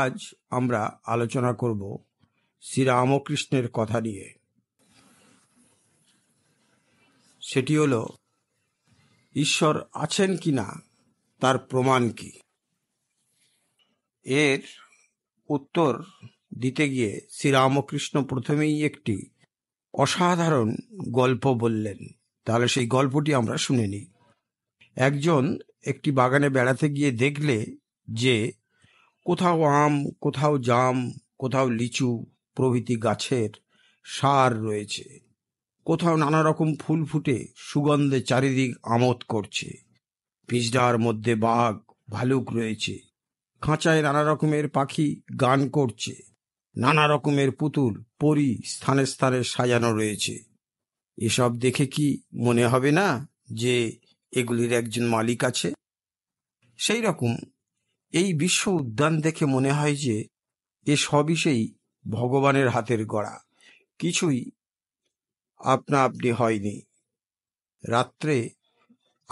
আজ আমরা আলোচনা করব রামকৃষ্ণের কথা নিয়ে সেটি হল ঈশ্বর আছেন কি না তার প্রমাণ কি এর উত্তর দিতে গিয়ে শ্রীরামকৃষ্ণ প্রথমেই একটি অসাধারণ গল্প বললেন তাহলে সেই গল্পটি আমরা শুনে নিই একজন একটি বাগানে বেড়াতে গিয়ে দেখলে যে কোথাও আম কোথাও জাম কোথাও লিচু প্রভৃতি গাছের সার রয়েছে কোথাও নানা রকম ফুল ফুটে সুগন্ধে চারিদিক আমোদ করছে পিজডার মধ্যে বাঘ ভালুক রয়েছে খাঁচায় নানা রকমের পাখি গান করছে নানা রকমের পুতুল পরি স্থানে স্থানে সাজানো রয়েছে এসব দেখে কি মনে হবে না যে এগুলির একজন মালিক আছে সেই রকম এই বিশ্ব উদ্যান দেখে মনে হয় যে এ সেই ভগবানের হাতের গড়া কিছুই আপনা আপনি হয়নি রাত্রে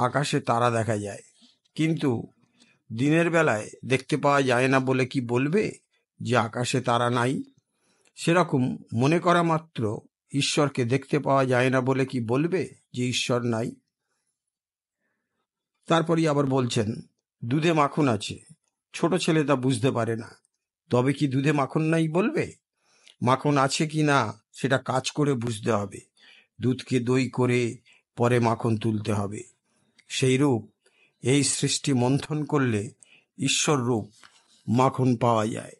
আকাশে তারা দেখা যায় কিন্তু দিনের বেলায় দেখতে পাওয়া যায় না বলে কি বলবে যে আকাশে তারা নাই সেরকম মনে করা মাত্র ঈশ্বরকে দেখতে পাওয়া যায় না বলে কি বলবে যে ঈশ্বর নাই তারপরই আবার বলছেন দুধে মাখন আছে ছোট ছেলে তা বুঝতে পারে না তবে কি দুধে মাখন নাই বলবে মাখন আছে কি না সেটা কাজ করে বুঝতে হবে দুধকে দই করে পরে মাখন তুলতে হবে সেই রূপ এই সৃষ্টি মন্থন করলে ঈশ্বর রূপ মাখন পাওয়া যায়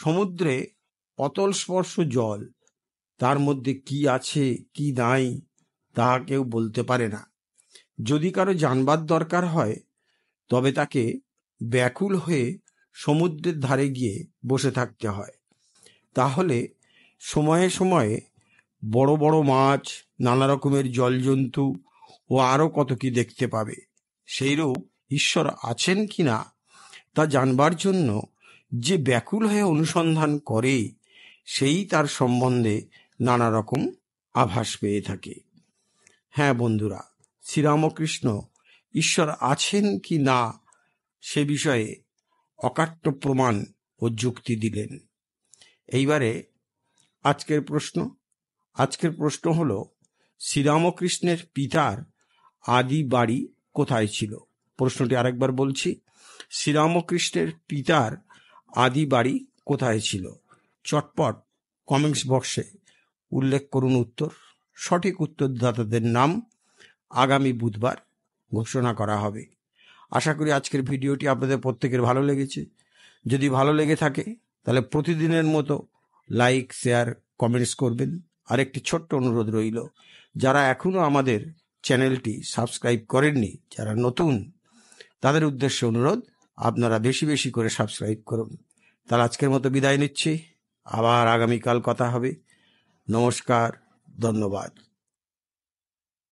সমুদ্রে অতল স্পর্শ জল তার মধ্যে কি আছে কি নাই তাহা কেউ বলতে পারে না যদি কারো জানবার দরকার হয় তবে তাকে ব্যাকুল হয়ে সমুদ্রের ধারে গিয়ে বসে থাকতে হয় তাহলে সময়ে সময়ে বড় বড় মাছ নানা রকমের জলজন্তু ও আরও কত কি দেখতে পাবে সেইরূপ ঈশ্বর আছেন কি না তা জানবার জন্য যে ব্যাকুল হয়ে অনুসন্ধান করে সেই তার সম্বন্ধে নানা রকম আভাস পেয়ে থাকে হ্যাঁ বন্ধুরা শ্রীরামকৃষ্ণ ঈশ্বর আছেন কি না সে বিষয়ে অকাট্য প্রমাণ ও যুক্তি দিলেন এইবারে আজকের প্রশ্ন আজকের প্রশ্ন হল শ্রীরামকৃষ্ণের পিতার আদি বাড়ি কোথায় ছিল প্রশ্নটি আরেকবার বলছি শ্রীরামকৃষ্ণের পিতার আদি বাড়ি কোথায় ছিল চটপট কমেন্টস বক্সে উল্লেখ করুন উত্তর সঠিক উত্তরদাতাদের নাম আগামী বুধবার ঘোষণা করা হবে আশা করি আজকের ভিডিওটি আপনাদের প্রত্যেকের ভালো লেগেছে যদি ভালো লেগে থাকে তাহলে প্রতিদিনের মতো লাইক শেয়ার কমেন্টস করবেন আর একটি ছোট্ট অনুরোধ রইল যারা এখনও আমাদের চ্যানেলটি সাবস্ক্রাইব করেননি যারা নতুন তাদের উদ্দেশ্যে অনুরোধ আপনারা বেশি বেশি করে সাবস্ক্রাইব করুন তাহলে আজকের মতো বিদায় নিচ্ছি আবার আগামীকাল কথা হবে নমস্কার ধন্যবাদ